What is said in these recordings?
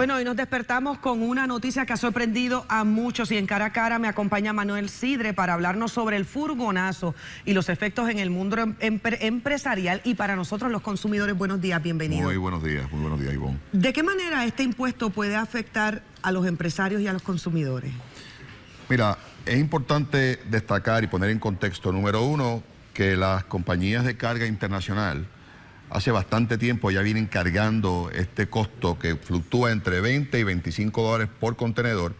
Bueno, hoy nos despertamos con una noticia que ha sorprendido a muchos y en cara a cara me acompaña Manuel Sidre para hablarnos sobre el furgonazo y los efectos en el mundo em-, empresarial y para nosotros los consumidores. Buenos días, bienvenidos. Muy buenos días, muy buenos días, Ivonne. ¿De qué manera este impuesto puede afectar a los empresarios y a los consumidores? Mira, es importante destacar y poner en contexto, número uno, que las compañías de carga internacional hace bastante tiempo ya vienen cargando este costo que fluctúa entre 20 y 25 dólares por contenedor,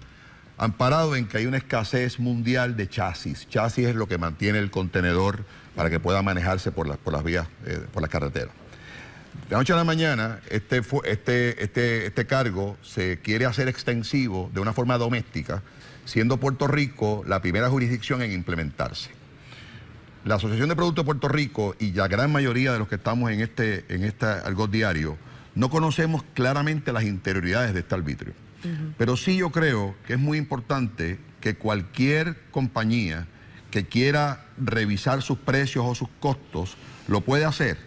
amparado en que hay una escasez mundial de chasis. Chasis es lo que mantiene el contenedor para que pueda manejarse por, las, vías, eh, por las carreteras. De noche a la mañana, este, este, este, este cargo se quiere hacer extensivo de una forma doméstica, siendo Puerto Rico la primera jurisdicción en implementarse la Asociación de Productos de Puerto Rico y la gran mayoría de los que estamos en este, en este algo diario, no conocemos claramente las interioridades de este arbitrio. Pero sí yo creo que es muy importante que cualquier compañía que quiera revisar sus precios o sus costos lo puede hacer.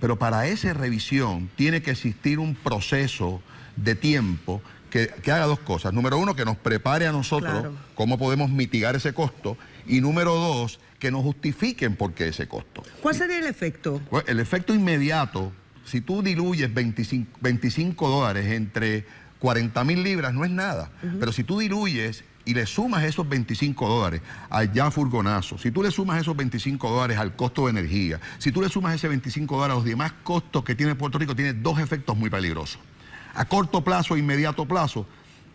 Pero para esa revisión tiene que existir un proceso de tiempo que, haga dos cosas. Número uno, que nos prepare a nosotros cómo podemos mitigar ese costo. Y número dos, que nos justifiquen por qué ese costo. ¿Cuál sería el efecto? Pues, el efecto inmediato, si tú diluyes 25, dólares entre 40 mil libras, no es nada. Pero si tú diluyes y le sumas esos 25 dólares allá furgonazo, si tú le sumas esos 25 dólares al costo de energía, si tú le sumas ese 25 dólares a los demás costos que tiene Puerto Rico, tiene dos efectos muy peligrosos a corto plazo e inmediato plazo,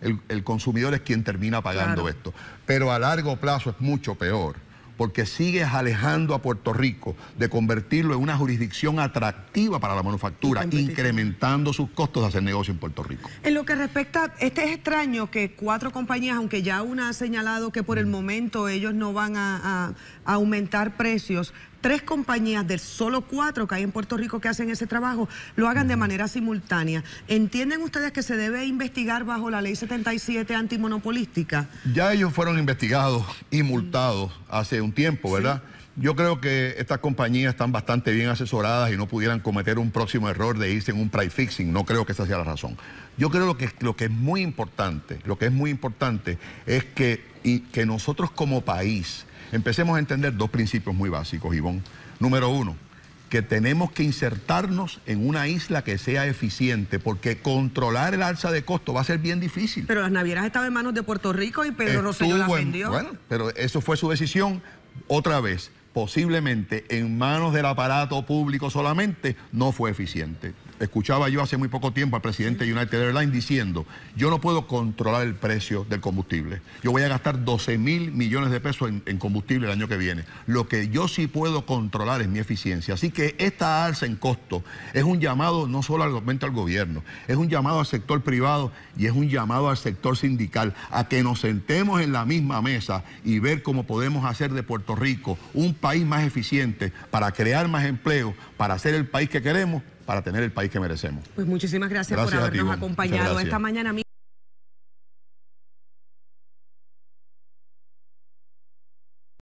el, consumidor es quien termina pagando esto. Pero a largo plazo es mucho peor, porque sigues alejando a Puerto Rico de convertirlo en una jurisdicción atractiva para la manufactura, incrementando sus costos de hacer negocio en Puerto Rico. En lo que respecta, este es extraño que cuatro compañías, aunque ya una ha señalado que por el mm. momento ellos no van a aumentar precios, tres compañías de solo cuatro que hay en Puerto Rico que hacen ese trabajo, lo hagan de manera simultánea. ¿Entienden ustedes que se debe investigar bajo la ley 77 antimonopolística? Ya ellos fueron investigados y mm. multados hace un tiempo, ¿verdad? Yo creo que estas compañías están bastante bien asesoradas y no pudieran cometer un próximo error de irse en un price fixing. No creo que esa sea la razón. Yo creo que lo que es muy importante, lo que es muy importante es que y que nosotros como país empecemos a entender dos principios muy básicos, Ivón. Número uno, que tenemos que insertarnos en una isla que sea eficiente, porque controlar el alza de costo va a ser bien difícil. Pero las navieras estaban en manos de Puerto Rico y Pedro Rosselló las vendió. Bueno, pero eso fue su decisión. Otra vez, posiblemente en manos del aparato público solamente, no fue eficiente. Escuchaba yo hace muy poco tiempo al presidente United Airlines diciendo, yo no puedo controlar el precio del combustible. Yo voy a gastar 12 mil millones de pesos en, combustible el año que viene. Lo que yo sí puedo controlar es mi eficiencia. Así que esta alza en costo es un llamado no solo al al gobierno, es un llamado al sector privado y es un llamado al sector sindical a que nos sentemos en la misma mesa y ver cómo podemos hacer de Puerto Rico un país más eficiente para crear más empleo, para ser el país que queremos para tener el país que merecemos. Pues muchísimas gracias, por habernos acompañado esta mañana.